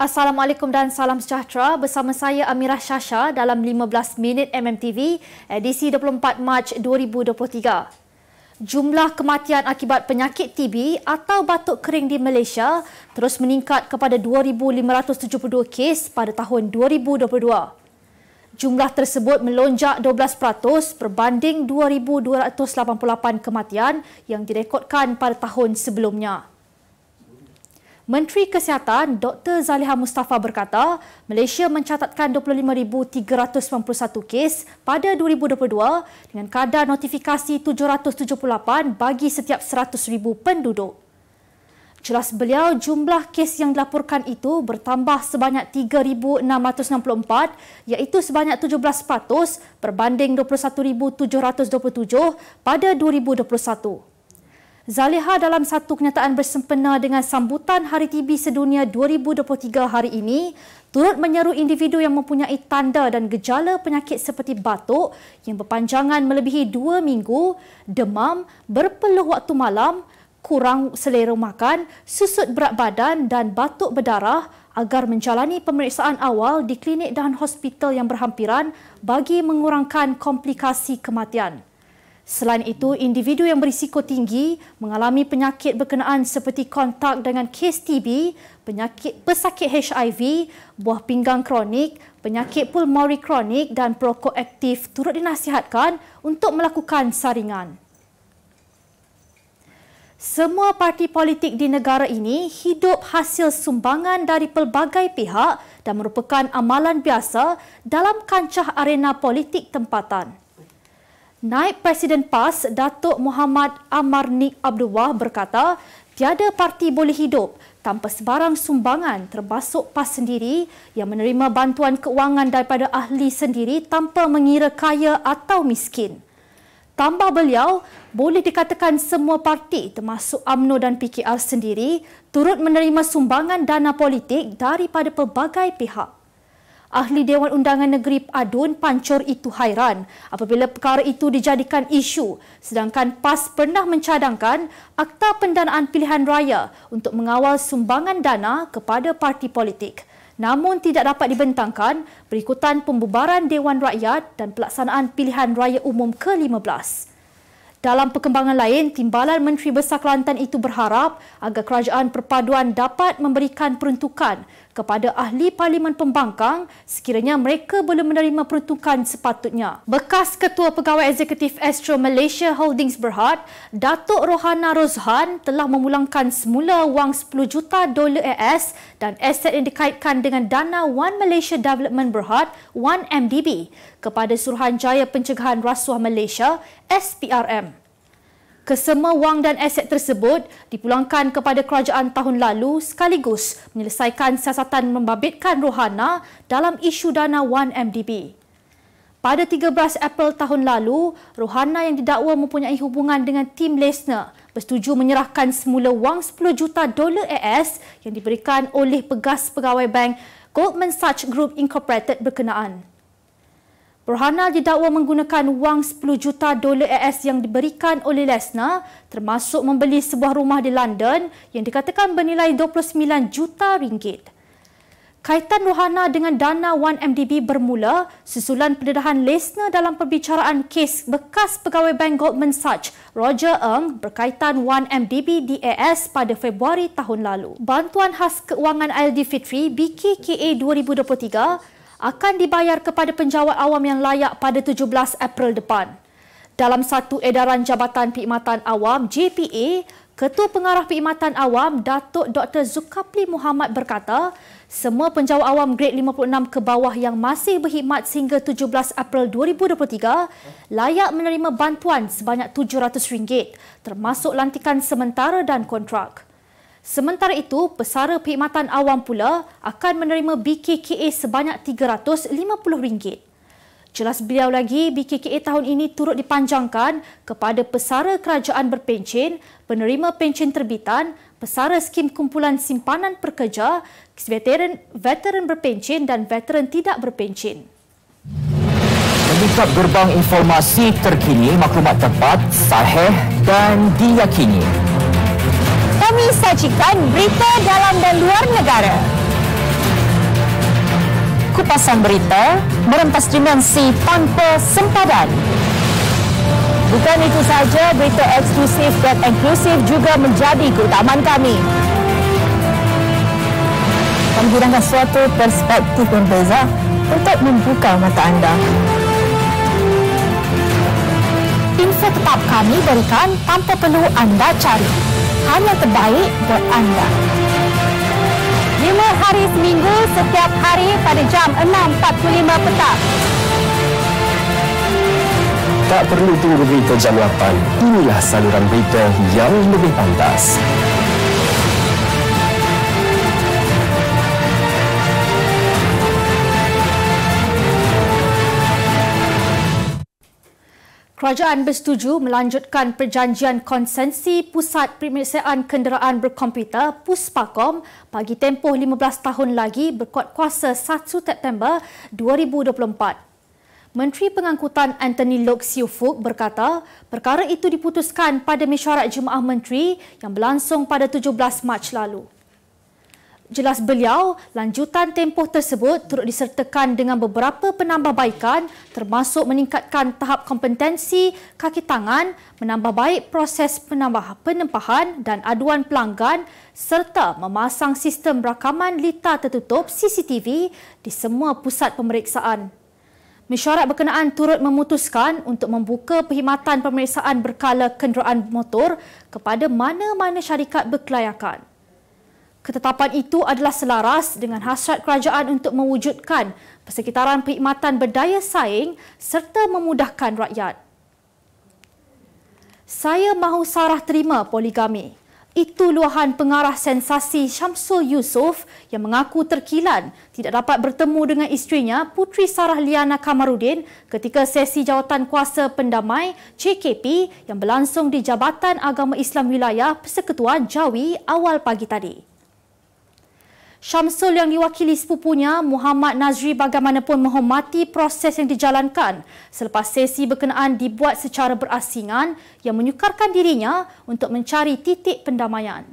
Assalamualaikum dan salam sejahtera bersama saya Amira Shasha dalam 15 minit MMTV edisi 24 Mac 2023. Jumlah kematian akibat penyakit TB atau batuk kering di Malaysia terus meningkat kepada 2572 kes pada tahun 2022. Jumlah tersebut melonjak 12% berbanding 2288 kematian yang direkodkan pada tahun sebelumnya. Menteri Kesihatan Dr. Zaliha Mustafa berkata, Malaysia mencatatkan 25,391 kes pada 2022 dengan kadar notifikasi 778 bagi setiap 100,000 penduduk. Jelas beliau, jumlah kes yang dilaporkan itu bertambah sebanyak 3,664 iaitu sebanyak 17% berbanding 21,727 pada 2021. Zaliha dalam satu kenyataan bersempena dengan sambutan Hari TB Sedunia 2023 hari ini turut menyeru individu yang mempunyai tanda dan gejala penyakit seperti batuk yang berpanjangan melebihi dua minggu, demam, berpeluh waktu malam, kurang selera makan, susut berat badan dan batuk berdarah agar menjalani pemeriksaan awal di klinik dan hospital yang berhampiran bagi mengurangkan komplikasi kematian. Selain itu, individu yang berisiko tinggi mengalami penyakit berkenaan seperti kontak dengan kes TB, penyakit pesakit HIV, buah pinggang kronik, penyakit pulmori kronik dan perokok aktif turut dinasihatkan untuk melakukan saringan. Semua parti politik di negara ini hidup hasil sumbangan dari pelbagai pihak dan merupakan amalan biasa dalam kancah arena politik tempatan. Naib Presiden PAS Datuk Muhammad Amar Nik Abdul berkata, tiada parti boleh hidup tanpa sebarang sumbangan termasuk PAS sendiri yang menerima bantuan keuangan daripada ahli sendiri tanpa mengira kaya atau miskin. Tambah beliau, boleh dikatakan semua parti termasuk AMNO dan PKR sendiri turut menerima sumbangan dana politik daripada pelbagai pihak ahli Dewan Undangan Negeri Adun pancur itu hairan apabila perkara itu dijadikan isu sedangkan PAS pernah mencadangkan Akta Pendanaan Pilihan Raya untuk mengawal sumbangan dana kepada parti politik. Namun tidak dapat dibentangkan berikutan pembubaran Dewan Rakyat dan pelaksanaan pilihan raya umum ke-15. Dalam perkembangan lain, Timbalan Menteri Besar Kelantan itu berharap agar kerajaan perpaduan dapat memberikan peruntukan kepada ahli parlimen pembangkang sekiranya mereka belum menerima peruntukan sepatutnya. Bekas Ketua Pegawai Eksekutif Astro Malaysia Holdings Berhad, Datuk Rohana Rozhan telah memulangkan semula wang 10 juta dolar AS dan aset yang dikaitkan dengan dana One Malaysia Development Berhad, 1MDB kepada Suruhanjaya Pencegahan Rasuah Malaysia, SPRM. Kesemua wang dan aset tersebut dipulangkan kepada kerajaan tahun lalu sekaligus menyelesaikan siasatan membabitkan Rohana dalam isu dana 1MDB. Pada 13 April tahun lalu, Rohana yang didakwa mempunyai hubungan dengan Tim Lesner bersetuju menyerahkan semula wang 10 juta dolar AS yang diberikan oleh pegas pegawai bank Goldman Sachs Group Incorporated berkenaan. Rohana didakwa menggunakan wang 10 juta dolar AS yang diberikan oleh Lesna termasuk membeli sebuah rumah di London yang dikatakan bernilai 29 juta ringgit. Kaitan Rohana dengan dana 1MDB bermula susulan pendedahan Lesna dalam perbicaraan kes bekas pegawai bank Goldman Sachs Roger Ng berkaitan 1MDB di AS pada Februari tahun lalu. Bantuan khas keuangan ILD Fitri BKKA 2023 akan dibayar kepada penjawat awam yang layak pada 17 April depan. Dalam satu edaran Jabatan Perkhidmatan Awam JPA, Ketua Pengarah Perkhidmatan Awam Datuk Dr. Zukapli Muhammad berkata, semua penjawat awam grade 56 ke bawah yang masih berkhidmat sehingga 17 April 2023 layak menerima bantuan sebanyak RM700 termasuk lantikan sementara dan kontrak. Sementara itu, pesara perkhidmatan awam pula akan menerima BKKA sebanyak RM350. Jelas beliau lagi, BKKA tahun ini turut dipanjangkan kepada pesara kerajaan berpencin, penerima pencin terbitan, pesara skim kumpulan simpanan pekerja, veteran, veteran berpencin dan veteran tidak berpencin. Menutup gerbang informasi terkini, maklumat tepat, sahih dan diyakini. Kami sajikan berita dalam dan luar negara. Kupasan berita merentas dimensi tanpa sempadan. Bukan itu saja, berita eksklusif dan inklusif juga menjadi keutamaan kami. Menggunakan suatu perspektif berbeza untuk membuka mata anda. Info tetap kami berikan tanpa perlu anda cari hanya terbaik buat anda. Lima hari seminggu setiap hari pada jam 6.45 petang. Tak perlu tunggu berita jam 8. Inilah saluran berita yang lebih pantas. Kerajaan bersetuju melanjutkan perjanjian konsensi Pusat Pemeriksaan Kenderaan Berkomputer PUSPAKOM bagi tempoh 15 tahun lagi berkuat kuasa 1 September 2024. Menteri Pengangkutan Anthony Lok Siu Fook berkata perkara itu diputuskan pada mesyuarat Jemaah Menteri yang berlangsung pada 17 Mac lalu. Jelas beliau, lanjutan tempoh tersebut turut disertakan dengan beberapa penambahbaikan termasuk meningkatkan tahap kompetensi kaki tangan, menambah baik proses penambah penempahan dan aduan pelanggan serta memasang sistem rakaman lita tertutup CCTV di semua pusat pemeriksaan. Mesyuarat berkenaan turut memutuskan untuk membuka perkhidmatan pemeriksaan berkala kenderaan motor kepada mana-mana syarikat berkelayakan. Ketetapan itu adalah selaras dengan hasrat kerajaan untuk mewujudkan persekitaran perkhidmatan berdaya saing serta memudahkan rakyat. Saya mahu sarah terima poligami. Itu luahan pengarah sensasi Syamsul Yusof yang mengaku terkilan tidak dapat bertemu dengan isterinya Putri Sarah Liana Kamarudin ketika sesi jawatan kuasa pendamai CKP yang berlangsung di Jabatan Agama Islam Wilayah Persekutuan Jawi awal pagi tadi. Syamsul yang diwakili sepupunya, Muhammad Nazri bagaimanapun menghormati proses yang dijalankan selepas sesi berkenaan dibuat secara berasingan yang menyukarkan dirinya untuk mencari titik pendamaian.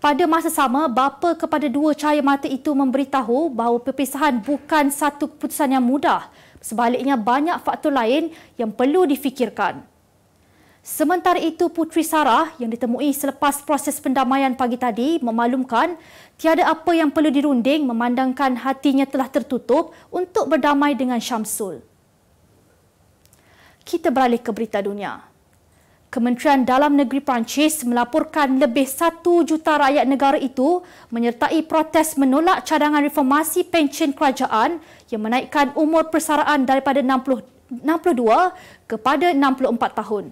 Pada masa sama, bapa kepada dua cahaya mata itu memberitahu bahawa perpisahan bukan satu keputusan yang mudah. Sebaliknya, banyak faktor lain yang perlu difikirkan. Sementara itu, Putri Sarah yang ditemui selepas proses pendamaian pagi tadi memaklumkan tiada apa yang perlu dirunding memandangkan hatinya telah tertutup untuk berdamai dengan Syamsul. Kita beralih ke berita dunia. Kementerian Dalam Negeri Perancis melaporkan lebih 1 juta rakyat negara itu menyertai protes menolak cadangan reformasi pensyen kerajaan yang menaikkan umur persaraan daripada 60, 62 kepada 64 tahun.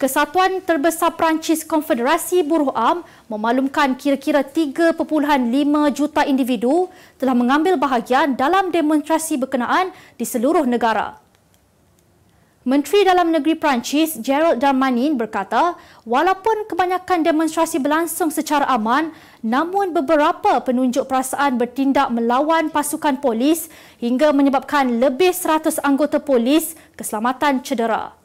Kesatuan Terbesar Perancis Konfederasi Buruh Am memaklumkan kira-kira 3.5 juta individu telah mengambil bahagian dalam demonstrasi berkenaan di seluruh negara. Menteri Dalam Negeri Perancis Gerald Darmanin berkata, walaupun kebanyakan demonstrasi berlangsung secara aman, namun beberapa penunjuk perasaan bertindak melawan pasukan polis hingga menyebabkan lebih 100 anggota polis keselamatan cedera.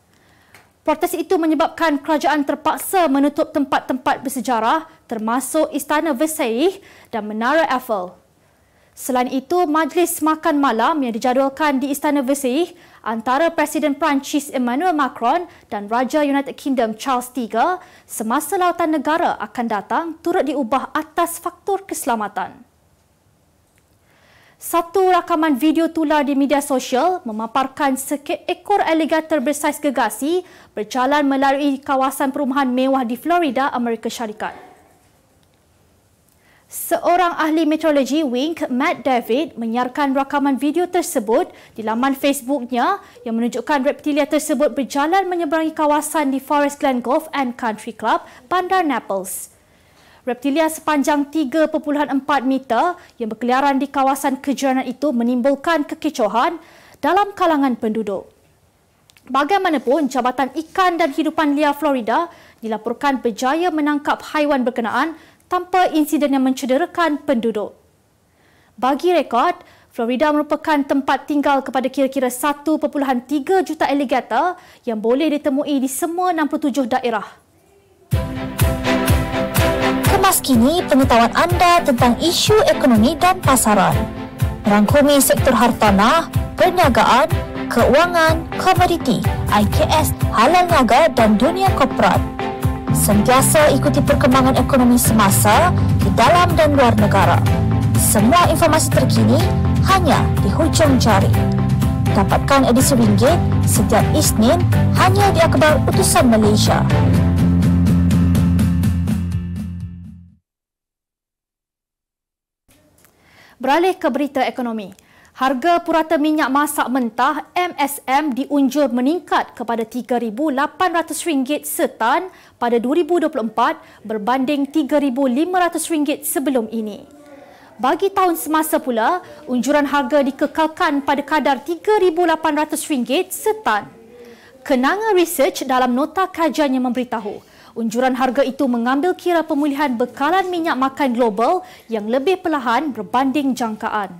Protes itu menyebabkan kerajaan terpaksa menutup tempat-tempat bersejarah termasuk Istana Versailles dan Menara Eiffel. Selain itu, majlis makan malam yang dijadualkan di Istana Versailles antara Presiden Perancis Emmanuel Macron dan Raja United Kingdom Charles III semasa lautan negara akan datang turut diubah atas faktor keselamatan. Satu rakaman video tular di media sosial memaparkan seekor aligator bersaiz gegasi berjalan melalui kawasan perumahan mewah di Florida, Amerika Syarikat. Seorang ahli meteorologi Wink, Matt David, menyiarkan rakaman video tersebut di laman Facebooknya yang menunjukkan reptilia tersebut berjalan menyeberangi kawasan di Forest Glen Golf and Country Club, Bandar Naples. Reptilia sepanjang 3.4 meter yang berkeliaran di kawasan kejiranan itu menimbulkan kekecohan dalam kalangan penduduk. Bagaimanapun, Jabatan Ikan dan Hidupan Liar Florida dilaporkan berjaya menangkap haiwan berkenaan tanpa insiden yang mencederakan penduduk. Bagi rekod, Florida merupakan tempat tinggal kepada kira-kira 1.3 juta alligator yang boleh ditemui di semua 67 daerah. Musik kemas kini pengetahuan anda tentang isu ekonomi dan pasaran. Rangkumi sektor hartanah, perniagaan, keuangan, komoditi, IKS, halal naga dan dunia korporat. Sentiasa ikuti perkembangan ekonomi semasa di dalam dan luar negara. Semua informasi terkini hanya di hujung jari. Dapatkan edisi ringgit setiap Isnin hanya di Akhbar Utusan Malaysia. Beralih ke berita ekonomi. Harga purata minyak masak mentah MSM diunjur meningkat kepada RM3,800 setan pada 2024 berbanding RM3,500 sebelum ini. Bagi tahun semasa pula, unjuran harga dikekalkan pada kadar RM3,800 setan. Kenanga Research dalam nota kajiannya memberitahu, Unjuran harga itu mengambil kira pemulihan bekalan minyak makan global yang lebih perlahan berbanding jangkaan.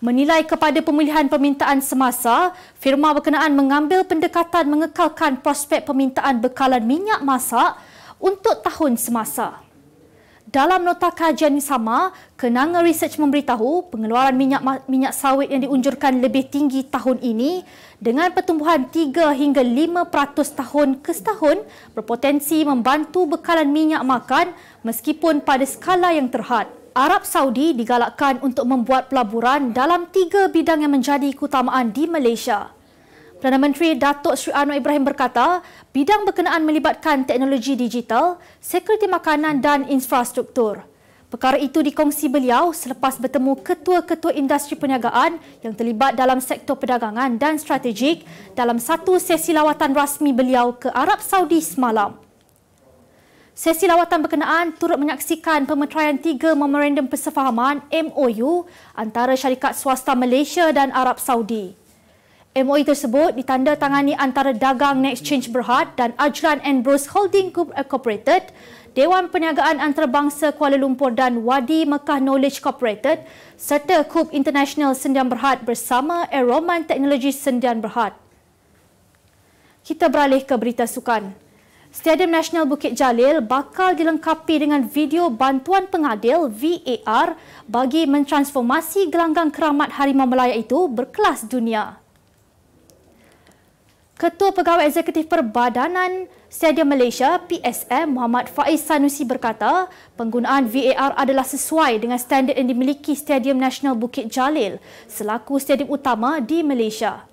Menilai kepada pemulihan permintaan semasa, firma berkenaan mengambil pendekatan mengekalkan prospek permintaan bekalan minyak masak untuk tahun semasa. Dalam nota kajian yang sama, Kenanga Research memberitahu pengeluaran minyak minyak sawit yang diunjurkan lebih tinggi tahun ini dengan pertumbuhan 3 hingga 5% tahun ke setahun berpotensi membantu bekalan minyak makan meskipun pada skala yang terhad. Arab Saudi digalakkan untuk membuat pelaburan dalam tiga bidang yang menjadi keutamaan di Malaysia. Perdana Menteri Datuk Sri Anwar Ibrahim berkata, bidang berkenaan melibatkan teknologi digital, sekuriti makanan dan infrastruktur. Perkara itu dikongsi beliau selepas bertemu ketua-ketua industri perniagaan yang terlibat dalam sektor perdagangan dan strategik dalam satu sesi lawatan rasmi beliau ke Arab Saudi semalam. Sesi lawatan berkenaan turut menyaksikan pemeteraian tiga memorandum persefahaman MOU antara syarikat swasta Malaysia dan Arab Saudi. MOI e tersebut ditandatangani antara Dagang Next Change Berhad dan Ajran Bros Holding Group Incorporated, Dewan Perniagaan Antarabangsa Kuala Lumpur dan Wadi Mekah Knowledge Corporated serta Coop International Sendian Berhad bersama Aeroman Teknologi Sendian Berhad. Kita beralih ke berita sukan. Stadium Nasional Bukit Jalil bakal dilengkapi dengan video bantuan pengadil VAR bagi mentransformasi gelanggang keramat Harimau Melayu itu berkelas dunia. Ketua Pegawai Eksekutif Perbadanan Stadium Malaysia PSM Muhammad Faiz Sanusi berkata, penggunaan VAR adalah sesuai dengan standard yang dimiliki Stadium Nasional Bukit Jalil selaku stadium utama di Malaysia.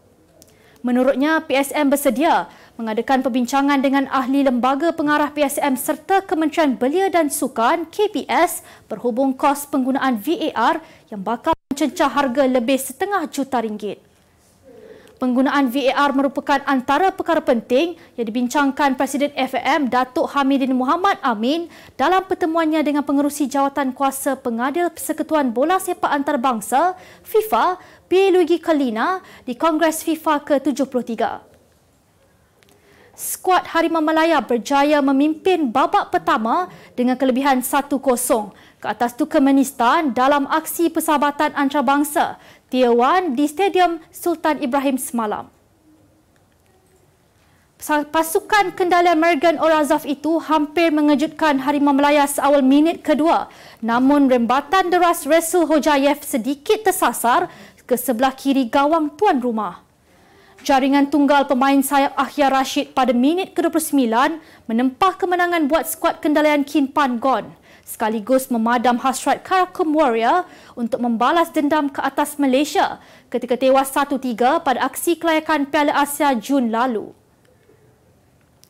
Menurutnya, PSM bersedia mengadakan perbincangan dengan ahli lembaga pengarah PSM serta Kementerian Belia dan Sukan KPS berhubung kos penggunaan VAR yang bakal mencecah harga lebih setengah juta ringgit. Penggunaan VAR merupakan antara perkara penting yang dibincangkan Presiden FAM Datuk Hamidin Muhammad Amin dalam pertemuannya dengan pengerusi jawatan kuasa pengadil Persekutuan Bola Sepak Antarabangsa FIFA P. Luigi Kalina di Kongres FIFA ke-73. Skuad Harimau Malaya berjaya memimpin babak pertama dengan kelebihan 1-0 ke atas Turkmenistan dalam aksi persahabatan antarabangsa Tier di Stadium Sultan Ibrahim semalam. Pasukan kendalian Mergen Orazov itu hampir mengejutkan Harimau Melaya seawal minit kedua. Namun rembatan deras Resul Hojayev sedikit tersasar ke sebelah kiri gawang tuan rumah. Jaringan tunggal pemain sayap Ahya Rashid pada minit ke-29 menempah kemenangan buat skuad kendalian Kinpan Gon sekaligus memadam hasrat Karakum Warrior untuk membalas dendam ke atas Malaysia ketika tewas 1-3 pada aksi kelayakan Piala Asia Jun lalu.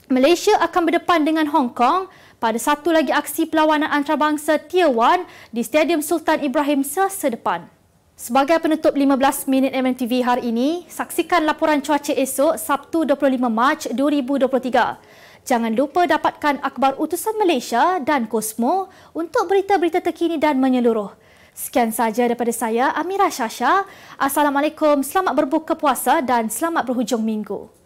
Malaysia akan berdepan dengan Hong Kong pada satu lagi aksi perlawanan antarabangsa Tier 1 di Stadium Sultan Ibrahim selasa depan. Sebagai penutup 15 minit MNTV hari ini, saksikan laporan cuaca esok Sabtu 25 Mac 2023. Jangan lupa dapatkan akhbar utusan Malaysia dan Kosmo untuk berita-berita terkini dan menyeluruh. Sekian saja daripada saya Amira Syasha. Assalamualaikum, selamat berbuka puasa dan selamat berhujung minggu.